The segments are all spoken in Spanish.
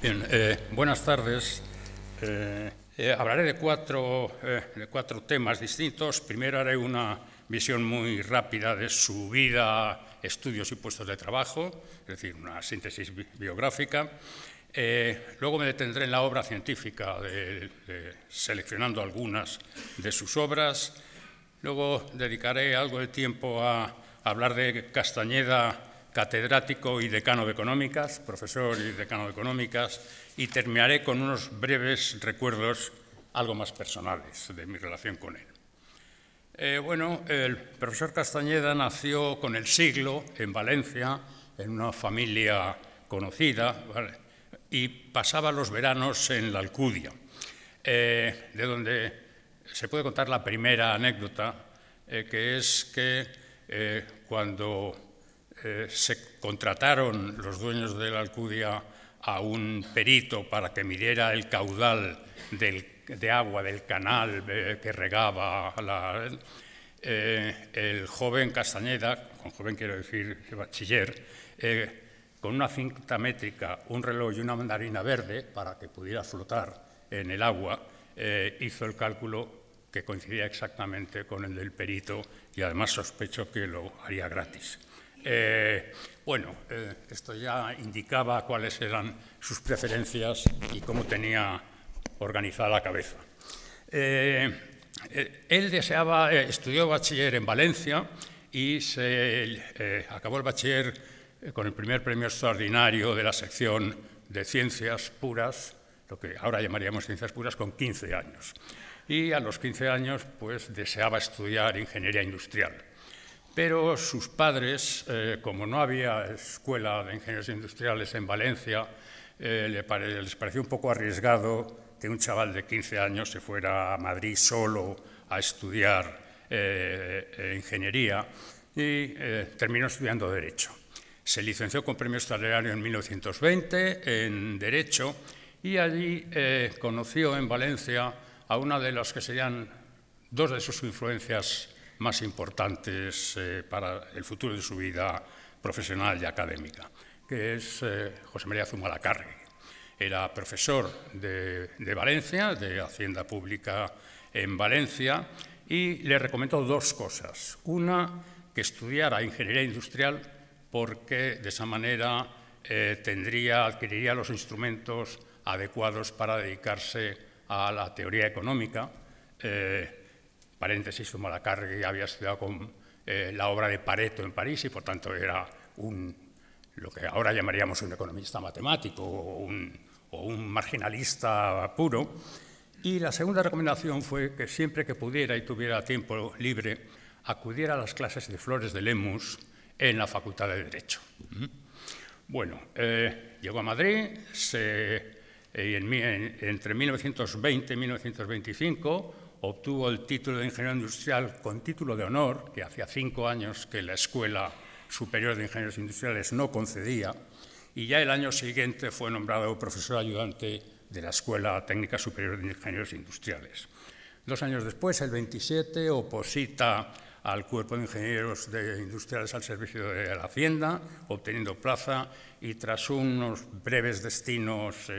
Bien, eh, buenas tardes. Eh, eh, hablaré de cuatro, de cuatro temas distintos. Primero haré una visión muy rápida de su vida, estudios y puestos de trabajo, es decir, una síntesis biográfica. luego me detendré en la obra científica, seleccionando algunas de sus obras. Luego dedicaré algo de tiempo a hablar de Castañeda catedrático y decano de Económicas, profesor y decano de Económicas, y terminaré con unos breves recuerdos algo más personales de mi relación con él. Eh, bueno, el profesor Castañeda nació con el siglo en Valencia, en una familia conocida, y pasaba los veranos en la Alcudia, eh, de donde se puede contar la primera anécdota, eh, que es que cuando eh, se contrataron los dueños de la Alcudia a un perito para que midiera el caudal de agua del canal eh, que regaba eh, el joven Castañeda, con joven quiero decir bachiller, con una cinta métrica, un reloj y una mandarina verde para que pudiera flotar en el agua, hizo el cálculo que coincidía exactamente con el del perito y además sospecho que lo haría gratis. Eh, bueno, eh, esto ya indicaba cuáles eran sus preferencias y cómo tenía organizada la cabeza. Eh, él deseaba, estudió bachiller en Valencia y se acabó el bachiller con el primer premio extraordinario de la sección de ciencias puras, lo que ahora llamaríamos ciencias puras, con 15 años. Y a los 15 años, pues deseaba estudiar ingeniería industrial pero sus padres, eh, como no había escuela de ingenieros industriales en Valencia, eh, les pareció un poco arriesgado que un chaval de 15 años se fuera a Madrid solo a estudiar eh, ingeniería y terminó estudiando Derecho. Se licenció con premio extraordinario en 1920 en Derecho y allí conoció en Valencia a una de las que serían dos de sus influencias más importantes eh, para el futuro de su vida profesional y académica, que es eh, José María Zumalacárregui. Era profesor de, Valencia, de Hacienda Pública en Valencia, y le recomendó dos cosas. Una, que estudiara ingeniería industrial porque de esa manera eh, tendría, adquiriría los instrumentos adecuados para dedicarse a la teoría económica paréntesis, Zumalacárregui había estudiado con eh, la obra de Pareto en París y por tanto era un, lo que ahora llamaríamos un economista matemático o un, marginalista puro. Y la segunda recomendación fue que siempre que pudiera y tuviera tiempo libre, acudiera a las clases de Flores de Lemus en la Facultad de Derecho. ¿Mm? Bueno, eh, llegó a Madrid, se, eh, entre 1920 y 1925 obtuvo el título de ingeniero industrial con título de honor, que hacía cinco años que la Escuela Superior de Ingenieros Industriales no concedía, y ya el año siguiente fue nombrado profesor ayudante de la Escuela Técnica Superior de Ingenieros Industriales. Dos años después, el 27, oposita al Cuerpo de Ingenieros de Industriales al servicio de la Hacienda, obteniendo plaza y tras unos breves destinos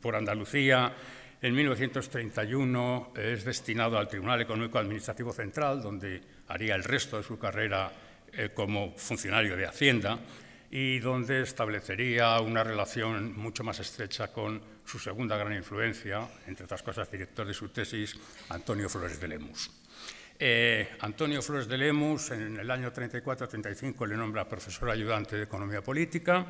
por Andalucía, en 1931 es destinado al Tribunal Económico Administrativo Central, donde haría el resto de su carrera eh, como funcionario de Hacienda y donde establecería una relación mucho más estrecha con su segunda gran influencia, entre otras cosas director de su tesis, Antonio Flores de Lemus. Eh, Antonio Flores de Lemus en el año 34-35 le nombra profesor ayudante de Economía Política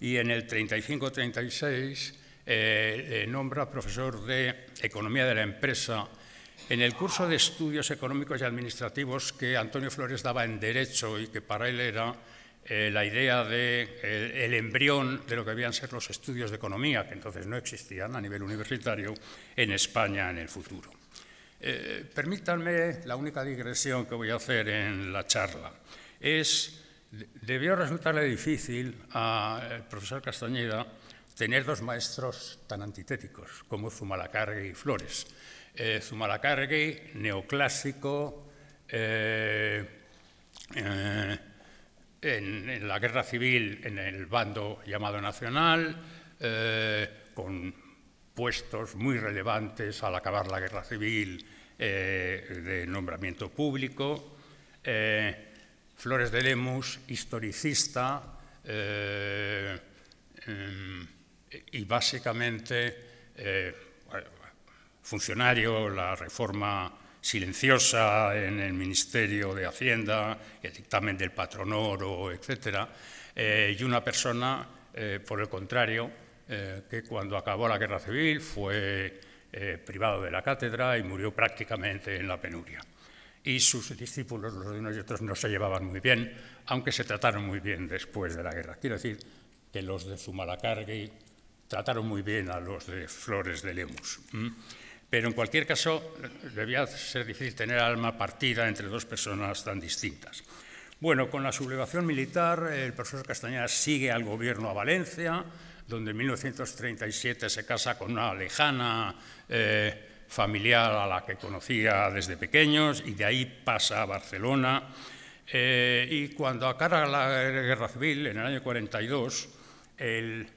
y en el 35-36 eh, eh, nombra profesor de Economía de la Empresa en el curso de estudios económicos y administrativos que Antonio Flores daba en Derecho y que para él era eh, la idea de embrión de lo que debían ser los estudios de economía, que entonces no existían a nivel universitario en España en el futuro. permítanme la única digresión que voy a hacer en la charla. Es, debió resultarle difícil al profesor Castañeda tener dos maestros tan antitéticos como Zumalacárregui y Flores. Eh, neoclásico, eh, eh, en, la guerra civil en el bando llamado Nacional, eh, con puestos muy relevantes al acabar la guerra civil de nombramiento público. Flores de Lemus, historicista, em, y básicamente eh, funcionario, la reforma silenciosa en el Ministerio de Hacienda, el dictamen del patronoro, etc. Eh, y una persona, eh, por el contrario, que cuando acabó la guerra civil fue privado de la cátedra y murió prácticamente en la penuria. Y sus discípulos, los unos y otros, no se llevaban muy bien, aunque se trataron muy bien después de la guerra. Quiero decir que los de Zumalacargui trataron muy bien a los de Flores de Lemus. Pero en cualquier caso, debía ser difícil tener alma partida entre dos personas tan distintas. Bueno, con la sublevación militar, el profesor Castañeda sigue al gobierno a Valencia, donde en 1937 se casa con una lejana eh, familiar a la que conocía desde pequeños, y de ahí pasa a Barcelona. Eh, y cuando acaba la guerra civil, en el año 42, el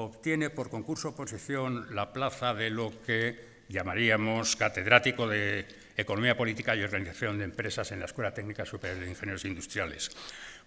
obtiene por concurso oposición la plaza de lo que llamaríamos catedrático de Economía Política y Organización de Empresas en la Escuela Técnica Superior de Ingenieros Industriales,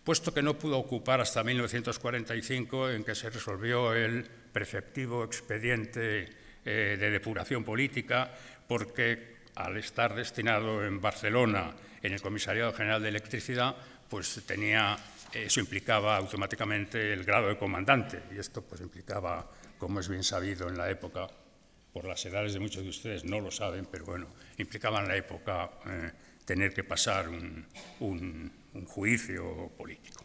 puesto que no pudo ocupar hasta 1945 en que se resolvió el preceptivo expediente eh, de depuración política, porque al estar destinado en Barcelona en el Comisariado General de Electricidad, pues tenía eso implicaba automáticamente el grado de comandante, y esto pues implicaba, como es bien sabido en la época, por las edades de muchos de ustedes no lo saben, pero bueno, implicaba en la época eh, tener que pasar un, juicio político.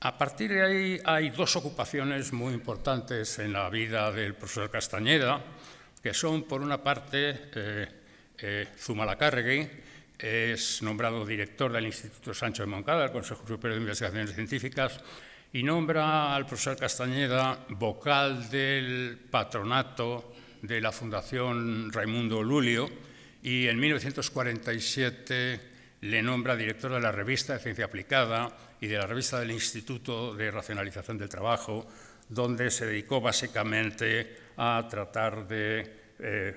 A partir de ahí hay dos ocupaciones muy importantes en la vida del profesor Castañeda, que son, por una parte, eh, eh Zumalacárregui, es nombrado director del Instituto Sancho de Moncada, del Consejo Superior de Investigaciones Científicas, y nombra al profesor Castañeda vocal del patronato de la Fundación Raimundo Lulio y en 1947 le nombra director de la revista de Ciencia Aplicada y de la revista del Instituto de Racionalización del Trabajo, donde se dedicó básicamente a tratar de eh,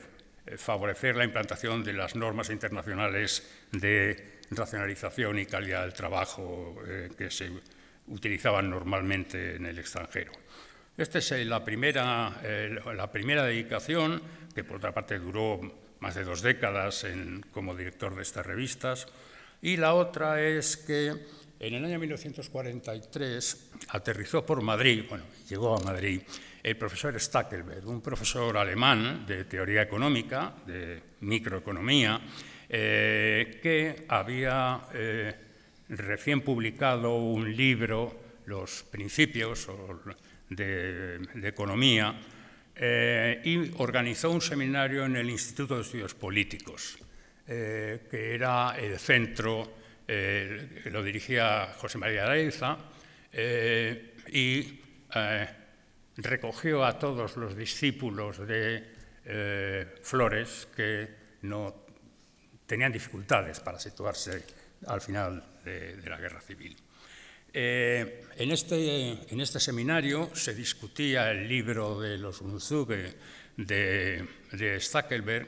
eh, favorecer la implantación de las normas internacionales de racionalización y calidad del trabajo eh, que se utilizaban normalmente en el extranjero. Esta es eh, la primera, la primera dedicación, que por otra parte duró más de dos décadas como director de estas revistas, y la otra es que en el año 1943 aterrizó por Madrid, bueno, llegó a Madrid, el profesor Stackelberg, un profesor alemán de teoría económica, de microeconomía, eh, que había eh, recién publicado un libro, Los principios de, economía, eh, y organizó un seminario en el Instituto de Estudios Políticos, que era el centro, lo dirigía José María Araiza, y recogió a todos los discípulos de eh, Flores que no tenían dificultades para situarse al final de, la guerra civil. Eh, este, en, este, seminario se discutía el libro de los Unzuge de, de Stackelberg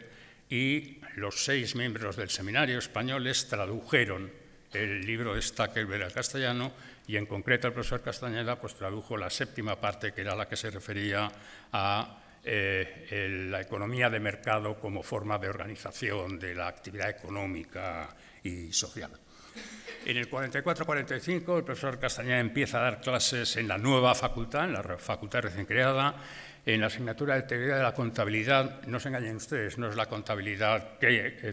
y los seis miembros del seminario españoles tradujeron el libro de Stackelberg al castellano y en concreto el profesor Castañeda pues, tradujo la séptima parte, que era la que se refería a eh, la economía de mercado como forma de organización de la actividad económica y social. En el 44-45 el profesor Castañeda empieza a dar clases en la nueva facultad, en la facultad recién creada, en la asignatura de teoría de la contabilidad, no se engañen ustedes, no es la contabilidad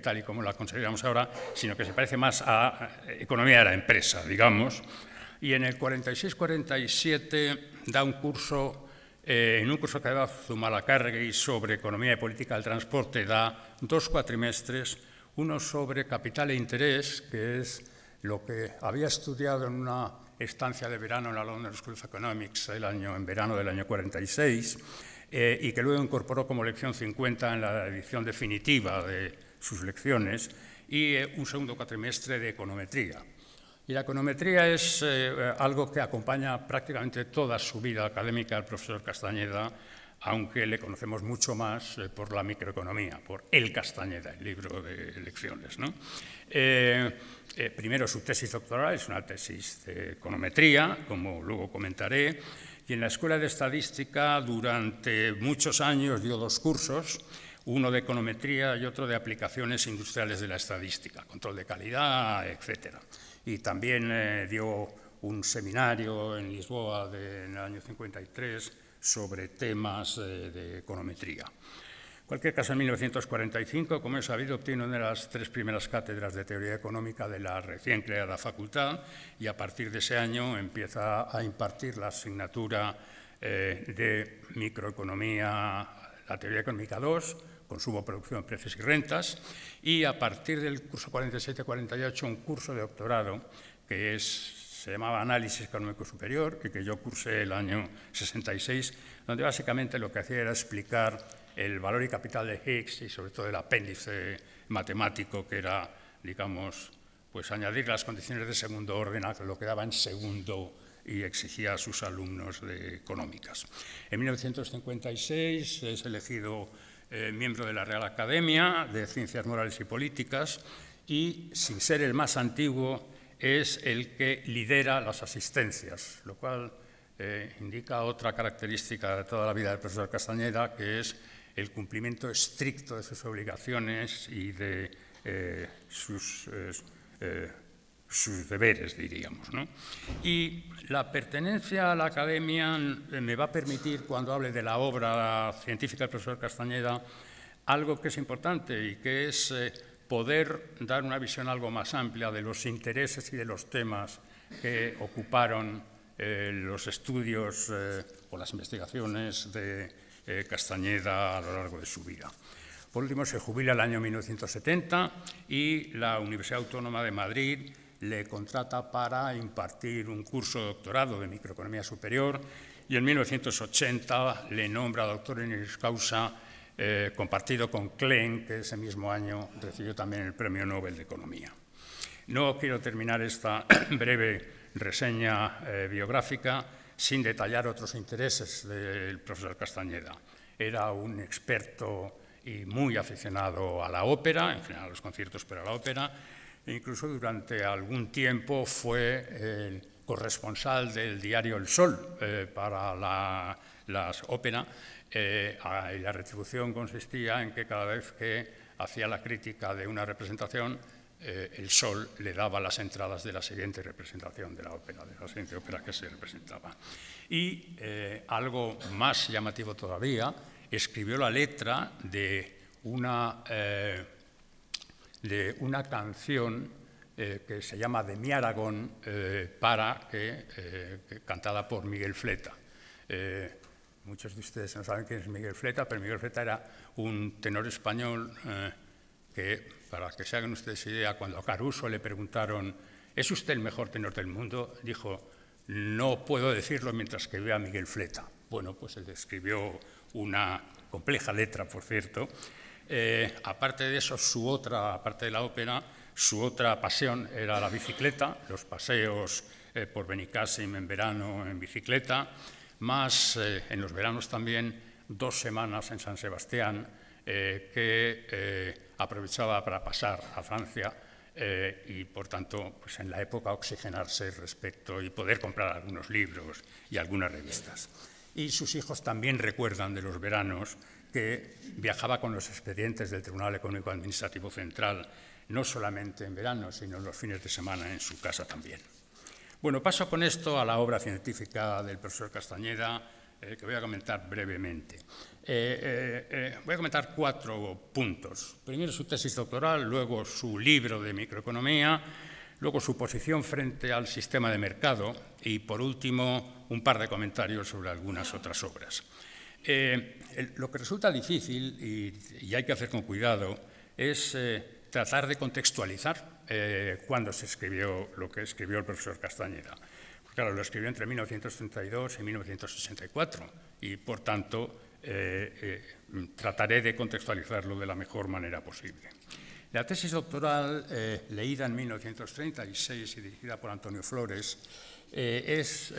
tal y como la consideramos ahora, sino que se parece más a economía de la empresa, digamos, y en el 46-47 da un curso, eh, en un curso que da Zumalacárregui sobre economía y política del transporte, da dos cuatrimestres, uno sobre capital e interés, que es lo que había estudiado en una estancia de verano en la London School of Economics el año, en verano del año 46, eh, y que luego incorporó como lección 50 en la edición definitiva de sus lecciones, y eh, un segundo cuatrimestre de econometría. Y la econometría es eh, algo que acompaña prácticamente toda su vida académica al profesor Castañeda, aunque le conocemos mucho más eh, por la microeconomía, por El Castañeda, el libro de lecciones. Eh, primero, su tesis doctoral es una tesis de econometría, como luego comentaré, y en la Escuela de Estadística durante muchos años dio dos cursos, uno de econometría y otro de aplicaciones industriales de la estadística, control de calidad, etcétera y también eh, dio un seminario en Lisboa en el año 53 sobre temas eh, de econometría. En cualquier caso, en 1945, como es sabido, obtiene una de las tres primeras cátedras de teoría económica de la recién creada facultad y a partir de ese año empieza a impartir la asignatura eh, de microeconomía, la teoría económica 2, consumo, producción, precios y rentas, y a partir del curso 47-48 un curso de doctorado que se llamaba Análisis Económico Superior que yo cursé el año 66, donde básicamente lo que hacía era explicar el valor y capital de Higgs y sobre todo el apéndice matemático que era, digamos, pues añadir las condiciones de segundo orden a lo que daba en segundo y exigía a sus alumnos de económicas. En 1956 es elegido eh, miembro de la Real Academia de Ciencias Morales y Políticas, y sin ser el más antiguo, es el que lidera las asistencias, lo cual eh, indica otra característica de toda la vida del profesor Castañeda, que es el cumplimiento estricto de sus obligaciones y de eh, sus sus deberes, diríamos. ¿no? Y la pertenencia a la academia eh, me va a permitir, cuando hable de la obra científica del profesor Castañeda, algo que es importante y que es eh, poder dar una visión algo más amplia de los intereses y de los temas que ocuparon eh, los estudios o las investigaciones de Castañeda a lo largo de su vida. Por último, se jubila el año 1970 y la Universidad Autónoma de Madrid le contrata para impartir un curso de doctorado de microeconomía superior y en 1980 le nombra doctor en causa eh, compartido con Klein, que ese mismo año recibió también el Premio Nobel de Economía. No quiero terminar esta breve reseña eh, biográfica sin detallar otros intereses del profesor Castañeda. Era un experto y muy aficionado a la ópera, en general a los conciertos, pero a la ópera, incluso durante algún tiempo fue corresponsal del diario El Sol eh, para las ópera, eh, ah, y la retribución consistía en que cada vez que hacía la crítica de una representación, eh, el Sol le daba las entradas de la siguiente representación de la ópera, de la siguiente ópera que se representaba. Y algo más llamativo todavía, escribió la letra de una de una canción eh, que se llama De mi Aragón, eh, para eh, que, cantada por Miguel Fleta. muchos de ustedes no saben quién es Miguel Fleta, pero Miguel Fleta era un tenor español que, para que se hagan ustedes idea, cuando a Caruso le preguntaron, ¿es usted el mejor tenor del mundo?, dijo, no puedo decirlo mientras que vea a Miguel Fleta. Bueno, pues él escribió una compleja letra, por cierto, eh, aparte de eso, su otra, aparte de la ópera, su otra pasión era la bicicleta, los paseos eh, por Benicassim en verano en bicicleta, más eh, en los veranos también dos semanas en San Sebastián que aprovechaba para pasar a Francia y por tanto pues en la época oxigenarse respecto y poder comprar algunos libros y algunas revistas. Y sus hijos también recuerdan de los veranos viajaba con los expedientes del Tribunal Económico Administrativo Central, no solamente en verano, sino en los fines de semana en su casa también. Bueno, paso con esto a la obra científica del profesor Castañeda, eh, que voy a comentar brevemente. Eh, eh, voy a comentar cuatro puntos. Primero su tesis doctoral, luego su libro de microeconomía, luego su posición frente al sistema de mercado y, por último, un par de comentarios sobre algunas otras obras lo que resulta difícil y, hay que hacer con cuidado es eh, tratar de contextualizar eh, cuándo se escribió lo que escribió el profesor Castañeda. claro, lo escribió entre 1932 y 1964 y, por tanto, eh, eh, trataré de contextualizarlo de la mejor manera posible. La tesis doctoral, leída en 1936 y dirigida por Antonio Flores, es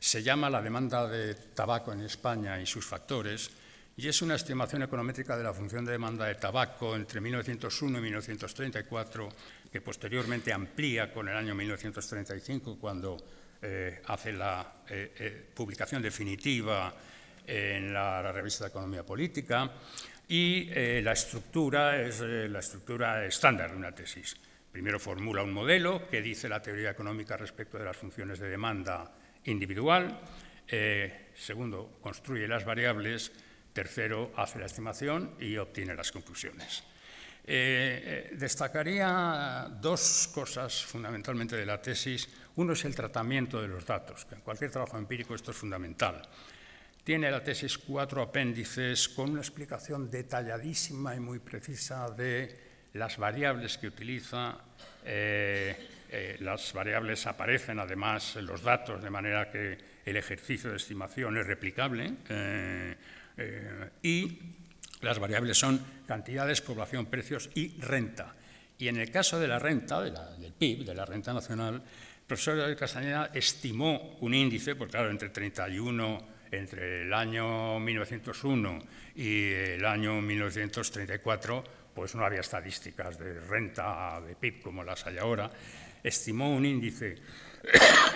se llama la demanda de tabaco en España y sus factores, y es una estimación econométrica de la función de demanda de tabaco entre 1901 y 1934, que posteriormente amplía con el año 1935, cuando eh, hace la eh, eh, publicación definitiva en la, la, revista de Economía Política, y la estructura es la estructura estándar de una tesis. Primero formula un modelo que dice la teoría económica respecto de las funciones de demanda individual. Eh, segundo, construye las variables. Tercero, hace la estimación y obtiene las conclusiones. Eh, eh, destacaría dos cosas fundamentalmente de la tesis. Uno es el tratamiento de los datos, que en cualquier trabajo empírico esto es fundamental. Tiene la tesis cuatro apéndices con una explicación detalladísima y muy precisa de las variables que utiliza, eh, las variables aparecen además en los datos, de manera que el ejercicio de estimación es replicable. Eh, eh, y las variables son cantidades, población, precios y renta. Y en el caso de la renta, del PIB, de la renta nacional, el profesor de Castañeda estimó un índice, porque claro, entre 31 entre el año 1901 y el año 1934, pues no había estadísticas de renta, de PIB como las hay ahora estimó un índice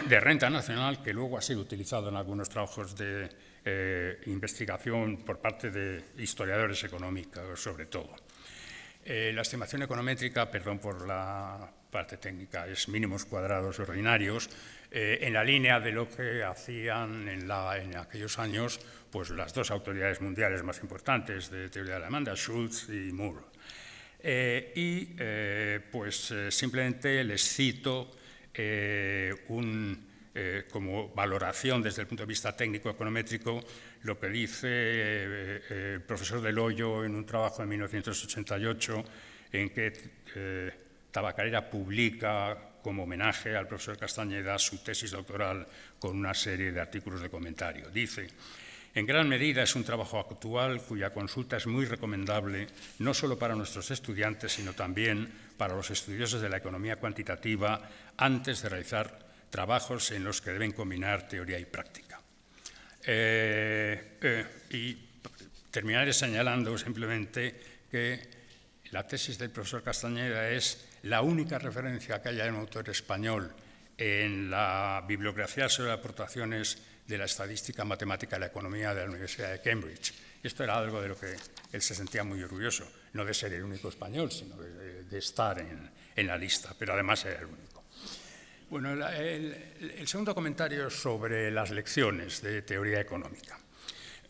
de renta nacional que luego ha sido utilizado en algunos trabajos de eh, investigación por parte de historiadores económicos, sobre todo. Eh, la estimación econométrica, perdón por la parte técnica, es mínimos cuadrados ordinarios, eh, en la línea de lo que hacían en, aquellos años pues, las dos autoridades mundiales más importantes de teoría de la demanda, Schultz y Moore. Eh, y eh, pues eh, simplemente les cito como valoración desde el punto de vista técnico-econométrico lo que dice el profesor Del Hoyo en un trabajo de 1988 en que Tabacalera publica como homenaje al profesor Castañeda su tesis doctoral con una serie de artículos de comentario. Dice, en gran medida es un trabajo actual cuya consulta es muy recomendable no solo para nuestros estudiantes, sino también para los estudiosos de la economía cuantitativa antes de realizar trabajos en los que deben combinar teoría y práctica. Eh, eh, y terminaré señalando simplemente que la tesis del profesor Castañeda es la única referencia que haya en un autor español en la bibliografía sobre aportaciones de la estadística matemática y la economía de la Universidad de Cambridge. Esto era algo de lo que él se sentía muy orgulloso, no de ser el único español, sino de, estar en, la lista, pero además era el único. Bueno, el, el segundo comentario sobre las lecciones de teoría económica.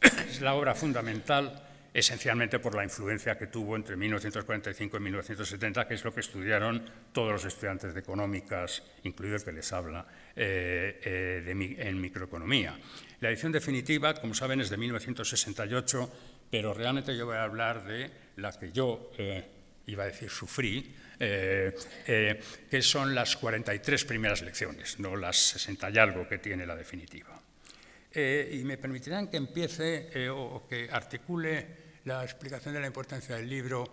Es la obra fundamental esencialmente por la influencia que tuvo entre 1945 y 1970, que es lo que estudiaron todos los estudiantes de económicas, incluido el que les habla, eh, eh, en microeconomía. La edición definitiva, como saben, es de 1968, pero realmente yo voy a hablar de la que yo eh, iba a decir sufrí, que son las 43 primeras lecciones, no las 60 y algo que tiene la definitiva. y me permitirán que empiece o, que articule la explicación de la importancia del libro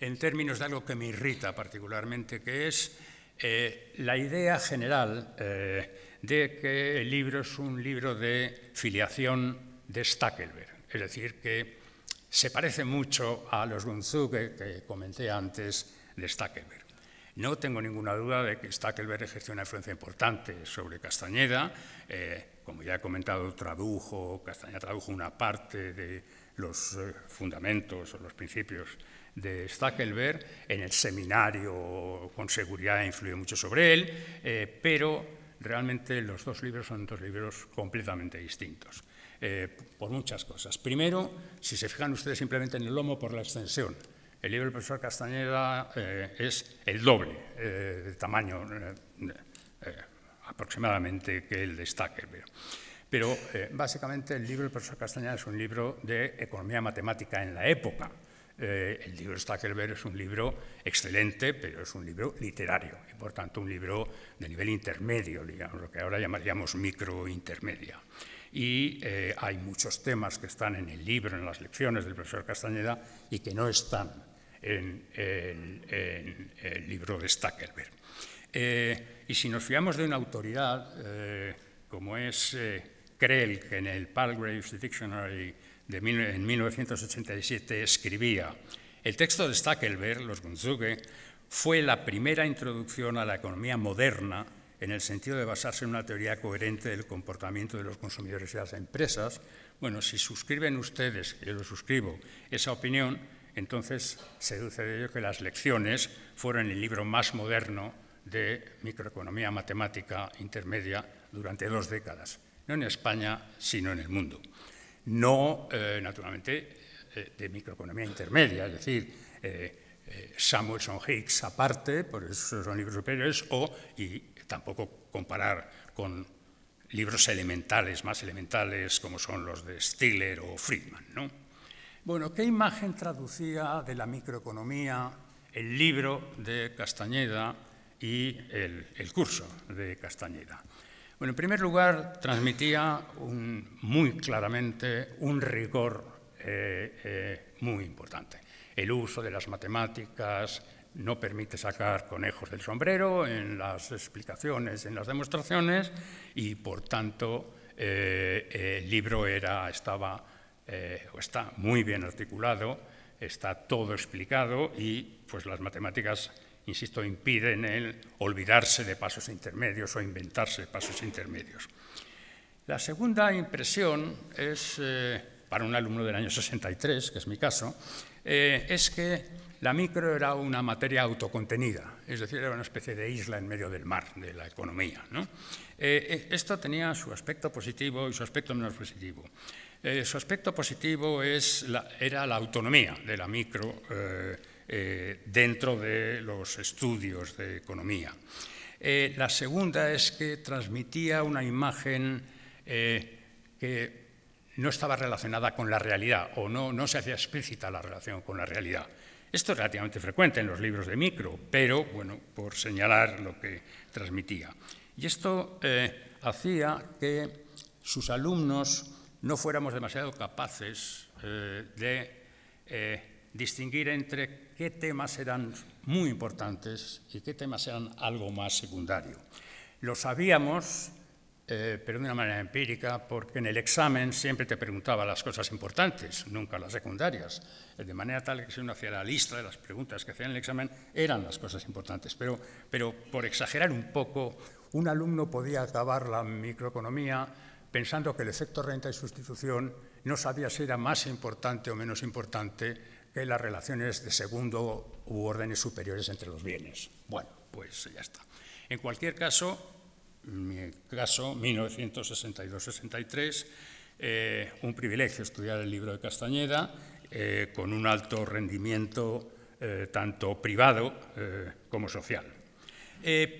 en términos de algo que me irrita particularmente, que es eh, la idea general eh, de que el libro es un libro de filiación de Stackelberg, es decir, que se parece mucho a los Gunzú que, comenté antes de Stackelberg. No tengo ninguna duda de que Stackelberg ejerció una influencia importante sobre Castañeda. Eh, como ya he comentado, tradujo, Castañeda tradujo una parte de, los eh, fundamentos o los principios de Stackelberg. En el seminario, con seguridad, influyó mucho sobre él, eh, pero realmente los dos libros son dos libros completamente distintos. Eh, por muchas cosas. Primero, si se fijan ustedes simplemente en el lomo por la extensión. El libro del profesor Castañeda es el doble de tamaño aproximadamente que el de Stackelberg. Pero eh, básicamente el libro del profesor Castañeda es un libro de economía matemática en la época. Eh, el libro de Stackelberg es un libro excelente, pero es un libro literario y por tanto un libro de nivel intermedio, digamos, lo que ahora llamaríamos microintermedia. Y eh, hay muchos temas que están en el libro, en las lecciones del profesor Castañeda, y que no están en el, libro de Stackelberg. y si nos fiamos de una autoridad como es Krell, que en el Palgrave's Dictionary de en 1987 escribía, el texto de Stackelberg, Los Gunzuge, fue la primera introducción a la economía moderna en el sentido de basarse en una teoría coherente del comportamiento de los consumidores y las empresas. Bueno, si suscriben ustedes, yo lo suscribo, esa opinión, entonces se deduce de ello que las lecciones fueron el libro más moderno de microeconomía matemática intermedia durante dos décadas no en España, sino en el mundo. No, eh, naturalmente, eh, de microeconomía intermedia, es decir, eh, Samuelson Hicks aparte, por eso son libros superiores, o, y tampoco comparar con libros elementales, más elementales, como son los de Stiller o Friedman. Bueno, ¿qué imagen traducía de la microeconomía el libro de Castañeda y el curso de Castañeda? Bueno, en primer lugar, transmitía un, muy claramente un rigor eh, eh, muy importante. El uso de las matemáticas no permite sacar conejos del sombrero en las explicaciones, en las demostraciones, y por tanto eh, el libro era, estaba, o está muy bien articulado, está todo explicado y pues las matemáticas insisto, impiden el olvidarse de pasos intermedios o inventarse pasos intermedios. La segunda impresión es, eh, para un alumno del año 63, que es mi caso, eh, es que la micro era una materia autocontenida, es decir, era una especie de isla en medio del mar, de la economía. Eh, esto tenía su aspecto positivo y su aspecto menos positivo. su aspecto positivo es era la autonomía de la micro eh, dentro de los estudios de economía. Eh, la segunda es que transmitía una imagen eh, que no estaba relacionada con la realidad o no, no se hacía explícita la relación con la realidad. Esto es relativamente frecuente en los libros de micro, pero bueno, por señalar lo que transmitía. Y esto hacía que sus alumnos no fuéramos demasiado capaces de distinguir entre qué temas eran muy importantes y qué temas eran algo más secundario. Lo sabíamos, eh, pero de una manera empírica, porque en el examen siempre te preguntaba las cosas importantes, nunca las secundarias, de manera tal que si uno hacía la lista de las preguntas que hacían en el examen, eran las cosas importantes. Pero, pero por exagerar un poco, un alumno podía acabar la microeconomía pensando que el efecto renta y sustitución no sabía si era más importante o menos importante que las relaciones de segundo u órdenes superiores entre los bienes. Bueno, pues ya está. En cualquier caso, mi caso, 1962-63, eh, un privilegio estudiar el libro de Castañeda, eh, con un alto rendimiento eh, tanto privado como social.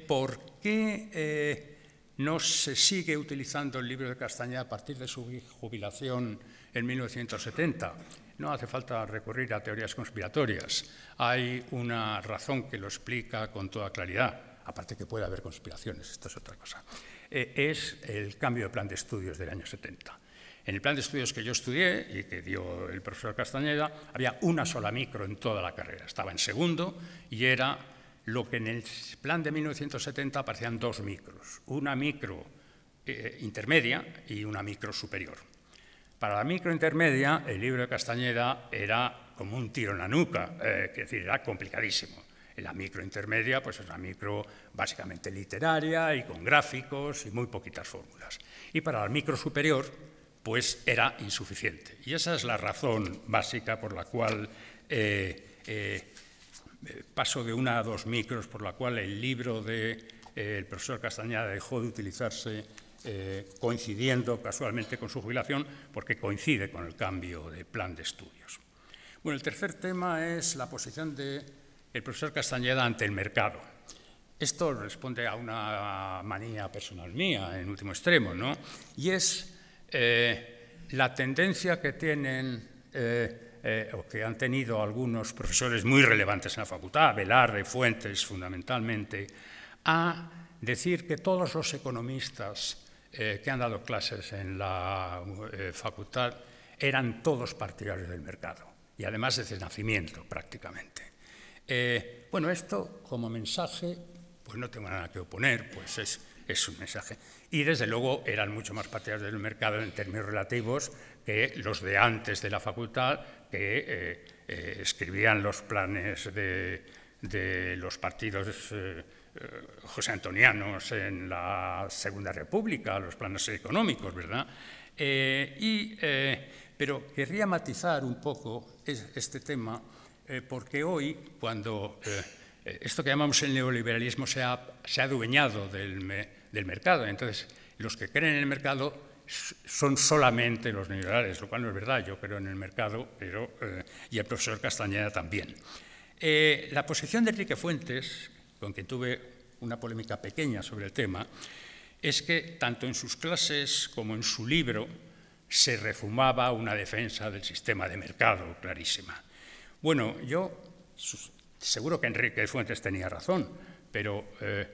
¿Por qué no se sigue utilizando el libro de Castañeda a partir de su jubilación en 1970? No hace falta recurrir a teorías conspiratorias. Hay una razón que lo explica con toda claridad. Aparte que puede haber conspiraciones, esto es otra cosa. Eh, es el cambio de plan de estudios del año 70. En el plan de estudios que yo estudié y que dio el profesor Castañeda, había una sola micro en toda la carrera. Estaba en segundo y era lo que en el plan de 1970 aparecían dos micros. Una micro eh, intermedia y una micro superior. Para la microintermedia, el libro de Castañeda era como un tiro en la nuca, es eh, decir, era complicadísimo. En la microintermedia, pues es una micro básicamente literaria y con gráficos y muy poquitas fórmulas. Y para la micro superior, pues era insuficiente. Y esa es la razón básica por la cual eh, eh, paso de una a dos micros, por la cual el libro del de, el profesor Castañeda dejó de utilizarse eh, coincidiendo casualmente con su jubilación, porque coincide con el cambio de plan de estudios. Bueno, el tercer tema es la posición del el profesor Castañeda ante el mercado. Esto responde a una manía personal mía, en último extremo, ¿no? Y es eh, la tendencia que tienen eh, o que han tenido algunos profesores muy relevantes en la facultad, Velarde, Fuentes fundamentalmente, a decir que todos los economistas eh, que han dado clases en la eh, facultad eran todos partidarios del mercado, y además desde nacimiento prácticamente. Eh, bueno, esto como mensaje, pues no tengo nada que oponer, pues es, es un mensaje. Y desde luego eran mucho más partidarios del mercado en términos relativos que los de antes de la facultad, que escribían los planes de, de los partidos eh, José Antonianos en la Segunda República, los planos económicos, ¿verdad? Eh, eh, pero querría matizar un poco este tema, porque hoy, cuando esto que llamamos el neoliberalismo se ha, adueñado del, del, mercado, entonces los que creen en el mercado son solamente los neoliberales, lo cual no es verdad, yo creo en el mercado, pero, y el profesor Castañeda también. la posición de Enrique Fuentes, con quien tuve una polémica pequeña sobre el tema, es que tanto en sus clases como en su libro se refumaba una defensa del sistema de mercado clarísima. Bueno, yo seguro que Enrique Fuentes tenía razón, pero eh,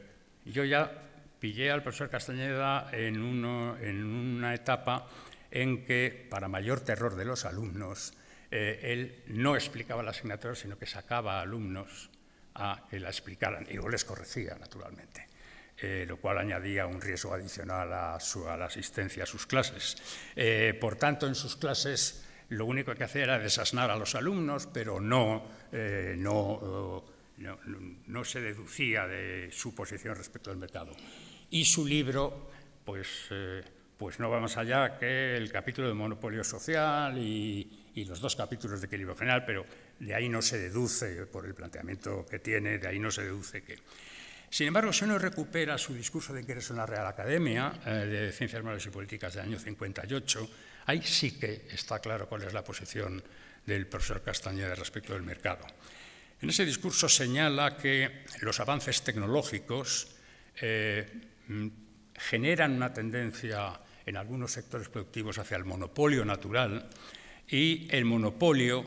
yo ya pillé al profesor Castañeda en, una etapa en que, para mayor terror de los alumnos, eh, él no explicaba la asignatura, sino que sacaba alumnos a que la explicaran. Y yo les corregía, naturalmente, eh, lo cual añadía un riesgo adicional a, la asistencia a sus clases. Eh, por tanto, en sus clases lo único que hacía era desasnar a los alumnos, pero no, eh, oh, no, se deducía de su posición respecto al mercado. Y su libro, pues, pues no vamos allá que el capítulo de monopolio social y, y los dos capítulos de equilibrio general, pero de ahí no se deduce, por el planteamiento que tiene, de ahí no se deduce que... Sin embargo, si uno recupera su discurso de ingreso en la Real Academia eh, de Ciencias Morales y Políticas del año 58, ahí sí que está claro cuál es la posición del profesor Castañeda respecto del mercado. En ese discurso señala que los avances tecnológicos eh, generan una tendencia en algunos sectores productivos hacia el monopolio natural y el monopolio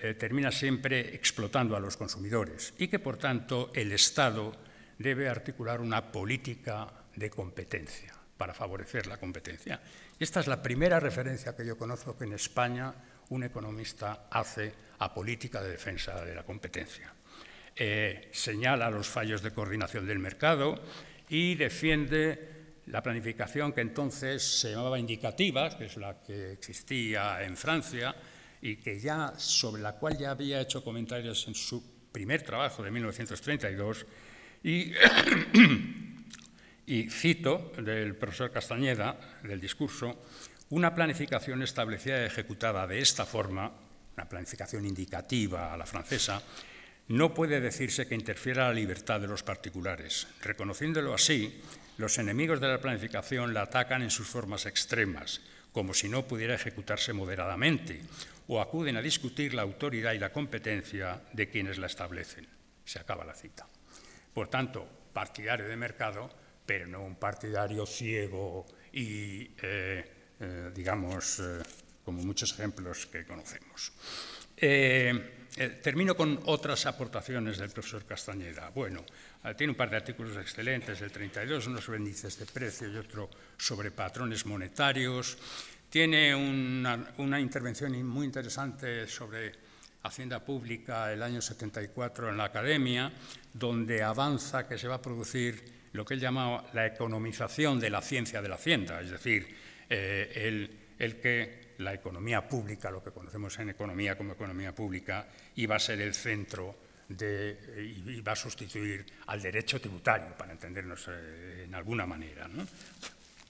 eh, termina siempre explotando a los consumidores y que, por tanto, el Estado debe articular una política de competencia para favorecer la competencia. Esta es la primera referencia que yo conozco que en España un economista hace a política de defensa de la competencia. Eh, señala los fallos de coordinación del mercado y defiende la planificación que entonces se llamaba indicativa, que es la que existía en Francia, y que ya, sobre la cual ya había hecho comentarios en su primer trabajo de 1932, y, cito del profesor Castañeda, del discurso, una planificación establecida y ejecutada de esta forma, una planificación indicativa a la francesa, no puede decirse que interfiera la libertad de los particulares. Reconociéndolo así, los enemigos de la planificación la atacan en sus formas extremas, como si no pudiera ejecutarse moderadamente, o acuden a discutir la autoridad y la competencia de quienes la establecen. Se acaba la cita. Por tanto, partidario de mercado, pero no un partidario ciego y, eh, eh, digamos, eh, como muchos ejemplos que conocemos. termino con otras aportaciones del profesor Castañeda. Bueno, tiene un par de artículos excelentes, el 32, uno sobre índices de precio y otro sobre patrones monetarios. Tiene una, intervención muy interesante sobre Hacienda Pública el año 74 en la Academia, donde avanza que se va a producir lo que él llamaba la economización de la ciencia de la hacienda, es decir, eh, el, que la economía pública, lo que conocemos en economía como economía pública, iba a ser el centro y va eh, a sustituir al derecho tributario, para entendernos eh, en alguna manera.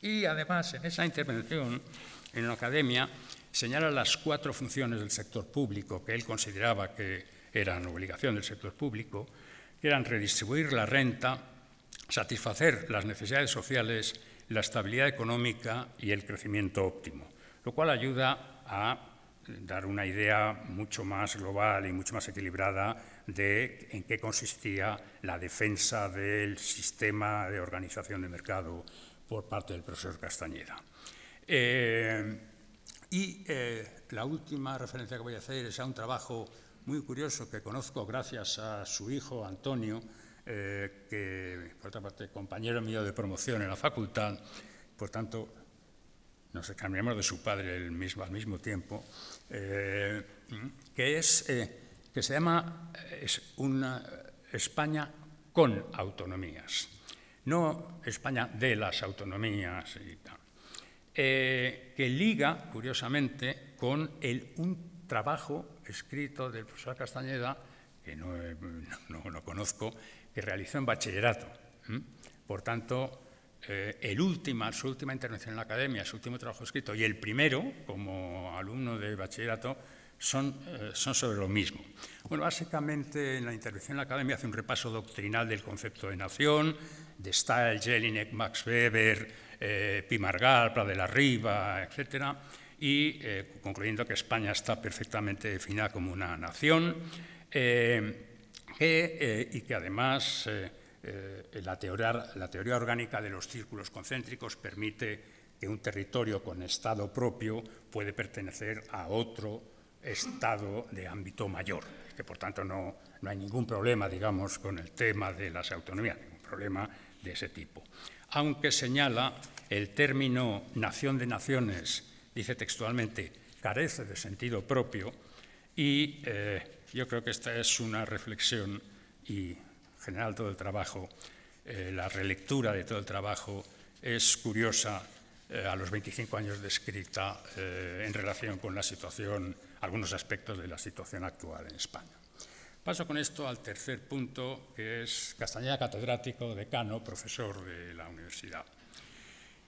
Y además, en esa intervención, en la academia, señala las cuatro funciones del sector público que él consideraba que eran obligación del sector público, eran redistribuir la renta, satisfacer las necesidades sociales, la estabilidad económica y el crecimiento óptimo, lo cual ayuda a dar una idea mucho más global y mucho más equilibrada de en qué consistía la defensa del sistema de organización de mercado por parte del profesor Castañeda. Eh, y eh, la última referencia que voy a hacer es a un trabajo muy curioso que conozco gracias a su hijo Antonio, eh, que por otra parte compañero mío de promoción en la facultad, por tanto nos cambiamos de su padre el mismo, al mismo tiempo, que, es, que se llama España con autonomías, no España de las autonomías y tal. Eh, que liga, curiosamente, con un trabajo escrito del profesor Castañeda, que no, eh, conozco, que realizó en bachillerato. Por tanto, eh, su última intervención en la academia, su último trabajo escrito y el primero como alumno de bachillerato son, son sobre lo mismo. Bueno, básicamente en la intervención en la academia hace un repaso doctrinal del concepto de nación, de Stahl, Jelinek, Max Weber, eh, Pimargal, Pla de la Riva, etc. Y eh, concluyendo que España está perfectamente definida como una nación eh, y que además la, teoría, la teoría orgánica de los círculos concéntricos permite que un territorio con Estado propio puede pertenecer a otro Estado de ámbito mayor, que por tanto no, no hay ningún problema, digamos, con el tema de las autonomías, ningún problema de ese tipo. Aunque señala el término nación de naciones, dice textualmente, carece de sentido propio y eh, yo creo que esta es una reflexión y en general todo el trabajo, eh, la relectura de todo el trabajo es curiosa eh, a los 25 años de escrita en relación con la situación, algunos aspectos de la situación actual en España. Paso con esto al tercer punto, que es Castañeda catedrático, decano, profesor de la universidad.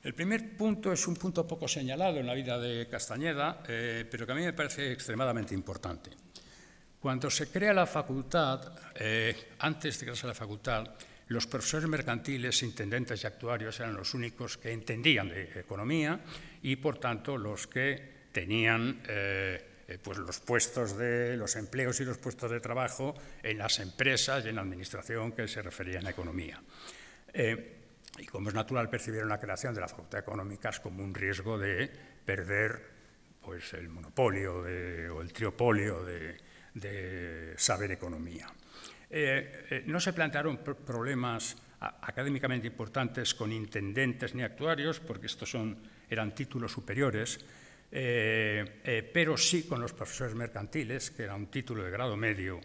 El primer punto es un punto poco señalado en la vida de Castañeda, eh, pero que a mí me parece extremadamente importante. Cuando se crea la facultad, eh, antes de crearse la facultad, los profesores mercantiles, intendentes y actuarios eran los únicos que entendían de economía y, por tanto, los que tenían eh, eh, pues los puestos de los empleos y los puestos de trabajo en las empresas y en la administración que se referían a economía. Eh, y como es natural, percibieron la creación de las facultades económicas como un riesgo de perder pues, el monopolio o el triopolio de, saber economía. Eh, no se plantearon problemas académicamente importantes con intendentes ni actuarios, porque estos eran títulos superiores, eh, eh, pero sí con los profesores mercantiles, que era un título de grado medio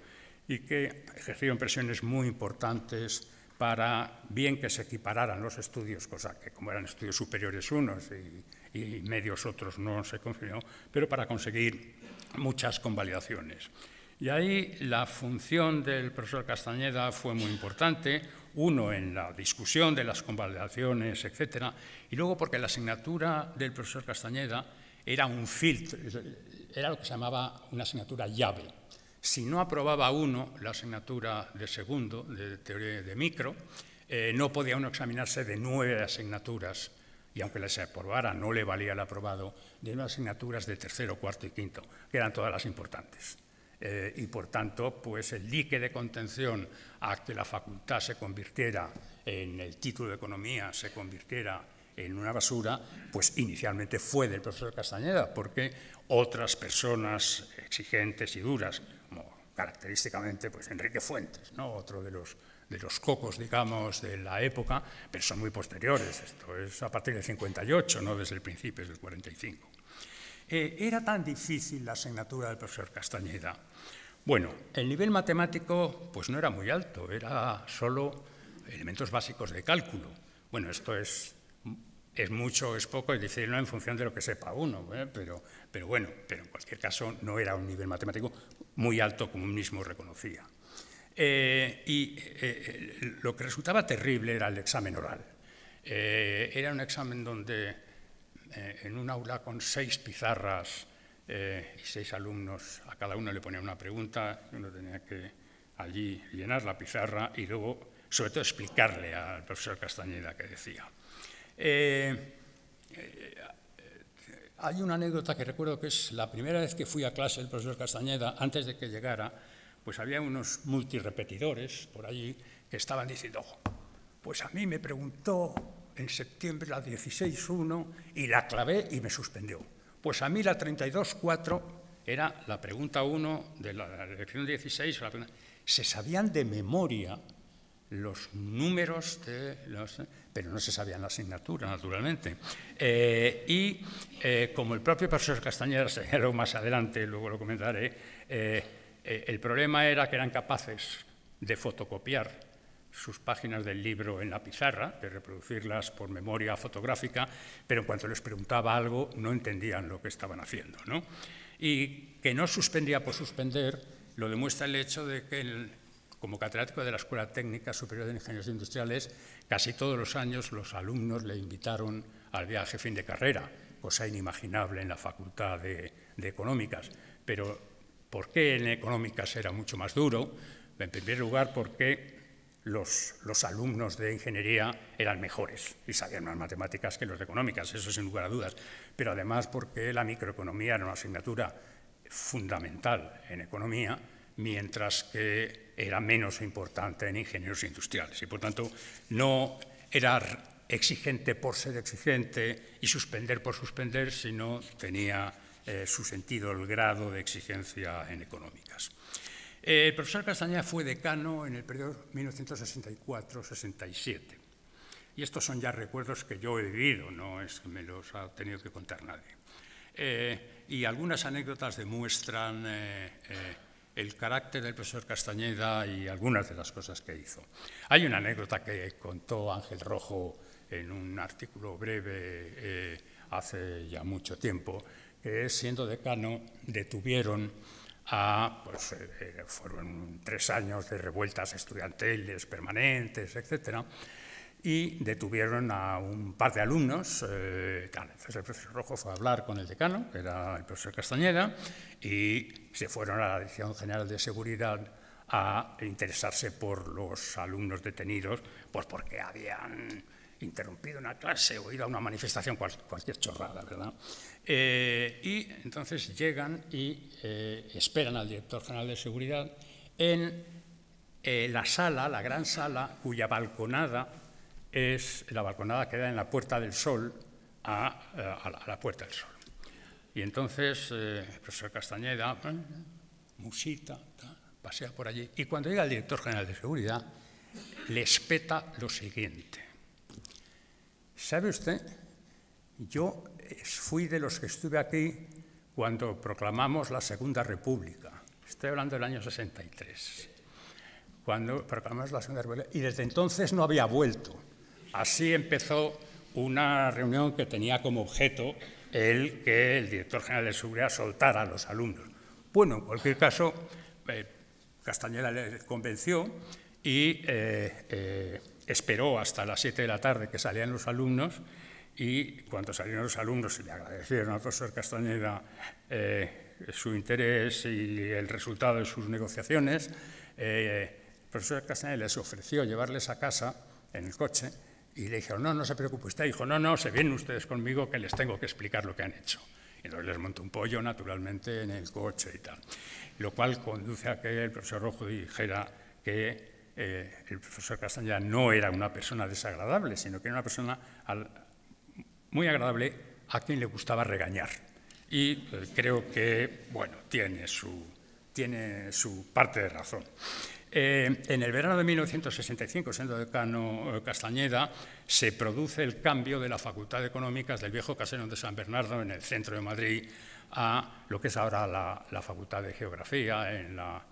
y que ejercieron presiones muy importantes para bien que se equipararan los estudios, cosa que como eran estudios superiores unos y, medios otros no se consiguió pero para conseguir muchas convalidaciones. Y ahí la función del profesor Castañeda fue muy importante, uno en la discusión de las convalidaciones, etcétera, y luego porque la asignatura del profesor Castañeda era un filtro, era lo que se llamaba una asignatura llave. Si no aprobaba uno la asignatura de segundo, de teoría de micro, eh, no podía uno examinarse de nueve asignaturas, y aunque las aprobara, no le valía el aprobado, de nueve asignaturas de tercero, cuarto y quinto, que eran todas las importantes. Eh, y por tanto, pues el dique de contención a que la facultad se convirtiera en el título de economía, se convirtiera en una basura, pues inicialmente fue del profesor Castañeda, porque otras personas exigentes y duras, como característicamente pues Enrique Fuentes, ¿no? otro de los, de los cocos, digamos, de la época, pero son muy posteriores, esto es a partir del 58, no desde el principio, es del 45. Eh, ¿Era tan difícil la asignatura del profesor Castañeda? Bueno, el nivel matemático pues no era muy alto, era solo elementos básicos de cálculo. Bueno, esto es es mucho o es poco, es no en función de lo que sepa uno, ¿eh? pero, pero bueno, pero en cualquier caso no era un nivel matemático muy alto como un mismo reconocía. Eh, y eh, lo que resultaba terrible era el examen oral. era un examen donde en un aula con seis pizarras y seis alumnos, a cada uno le ponían una pregunta, uno tenía que allí llenar la pizarra y luego, sobre todo, explicarle al profesor Castañeda qué decía. Eh, eh, hay una anécdota que recuerdo que es la primera vez que fui a clase el profesor Castañeda, antes de que llegara, pues había unos multirepetidores por allí que estaban diciendo, pues a mí me preguntó en septiembre la 16.1 y la clavé y me suspendió. Pues a mí la 32.4 era la pregunta 1 de la elección 16. Se sabían de memoria los números de los, pero no se sabían la asignatura, naturalmente. Eh, y eh, como el propio profesor Castañeda señaló más adelante, luego lo comentaré, eh, el problema era que eran capaces de fotocopiar sus páginas del libro en la pizarra, de reproducirlas por memoria fotográfica, pero en cuanto les preguntaba algo no entendían lo que estaban haciendo. ¿no? Y que no suspendía por suspender lo demuestra el hecho de que el como catedrático de la Escuela Técnica Superior de Ingenieros Industriales, casi todos los años los alumnos le invitaron al viaje fin de carrera, cosa inimaginable en la Facultad de, Económicas. Pero, ¿por qué en Económicas era mucho más duro? En primer lugar, porque los, los, alumnos de ingeniería eran mejores y sabían más matemáticas que los de económicas, eso sin lugar a dudas, pero además porque la microeconomía era una asignatura fundamental en economía, mientras que era menos importante en ingenieros industriales y por tanto no era exigente por ser exigente y suspender por suspender, sino tenía eh, su sentido el grado de exigencia en económicas. el profesor Castañeda fue decano en el periodo 1964-67. Y estos son ya recuerdos que yo he vivido, no es que me los ha tenido que contar nadie. Eh, y algunas anécdotas demuestran eh, el carácter del profesor Castañeda y algunas de las cosas que hizo. Hay una anécdota que contó Ángel Rojo en un artículo breve eh, hace ya mucho tiempo, que siendo decano detuvieron a, pues eh, fueron tres años de revueltas estudiantiles permanentes, etcétera, y detuvieron a un par de alumnos. entonces eh, el profesor Rojo fue a hablar con el decano, que era el profesor Castañeda, y se fueron a la Dirección General de Seguridad a interesarse por los alumnos detenidos, pues porque habían interrumpido una clase o ido a una manifestación, cualquier chorrada, ¿verdad? Eh, y entonces llegan y eh, esperan al director general de seguridad en la sala, la gran sala, cuya balconada es la balconada que da en la Puerta del Sol a, eh, la, Puerta del Sol. Y entonces eh, el profesor Castañeda, musita, pasea por allí. Y cuando llega el director general de seguridad, le espeta lo siguiente. ¿Sabe usted? Yo eh, fui de los que estuve aquí cuando proclamamos la Segunda República. Estoy hablando del año 63. Cuando proclamamos la Segunda República. Y desde entonces no había vuelto. Así empezó una reunión que tenía como objeto el que el director general de seguridad soltara a los alumnos. Bueno, en cualquier caso, eh, Castañeda les convenció y eh, eh, esperó hasta las 7 de la tarde que salían los alumnos y cuando salieron los alumnos y le agradecieron al profesor Castañeda su interés y el resultado de sus negociaciones, el profesor Castañeda les ofreció llevarles a casa en el coche y le dijeron, no, no se preocupe usted. Dijo, no, no, se vienen ustedes conmigo que les tengo que explicar lo que han hecho. Y entonces les montó un pollo, naturalmente, en el coche y tal. Lo cual conduce a que el profesor Rojo dijera que eh, el profesor castaña no era una persona desagradable, sino que era una persona muy agradable a quien le gustaba regañar. Y eh, creo que, bueno, tiene su, tiene su parte de razón. Eh, en el verano de 1965, siendo decano eh, Castañeda, se produce el cambio de la Facultad de Económicas del viejo Caserón de San Bernardo en el centro de Madrid a lo que es ahora la, Facultad de Geografía en la,